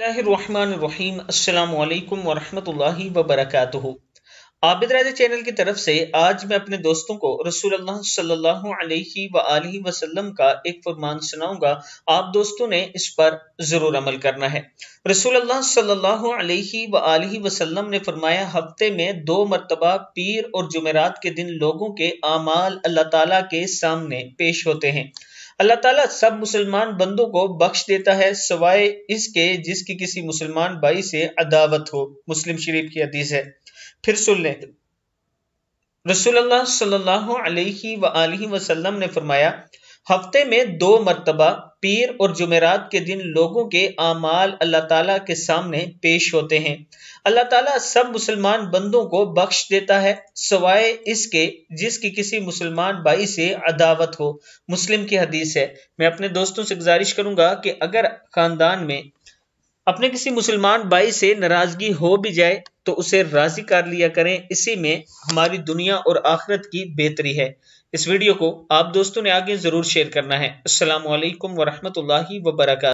बसमीम अल्लाम वरहमतुल्लाहि वबरकातुहु आबिद राजा चैनल की तरफ से आज मैं अपने दोस्तों को रसूल अल्लाह वसल्लम का एक फरमान सुनाऊंगा आप दोस्तों ने इस पर ज़रूर अमल करना है रसूल अल्लाह वसल्लम ने फरमाया हफ्ते में दो मरतबा पीर और जमेरात के दिन लोगों के आमाल अल्लाह तला के सामने पेश होते हैं अल्लाह ताला सब मुसलमान बंदों को बख्श देता है सवाए इसके जिसकी किसी मुसलमान भाई से अदावत हो मुस्लिम शरीफ की हदीस है फिर सुन लें रसुल्ला सल्लल्लाहु अलैहि वसल्लम ने फरमाया हफ्ते में दो मरतबा पीर और जुमेरात के दिन लोगों के आमाल अल्लाह ताला के सामने पेश होते हैं अल्लाह ताला सब मुसलमान बंदों को बख्श देता है सवाए इसके जिसकी किसी मुसलमान भाई से अदावत हो मुस्लिम की हदीस है मैं अपने दोस्तों से गुजारिश करूंगा कि अगर खानदान में अपने किसी मुसलमान भाई से नाराजगी हो भी जाए तो उसे राजी कर लिया करें इसी में हमारी दुनिया और आखिरत की बेहतरी है इस वीडियो को आप दोस्तों ने आगे ज़रूर शेयर करना है वरहमत वरहमल वरक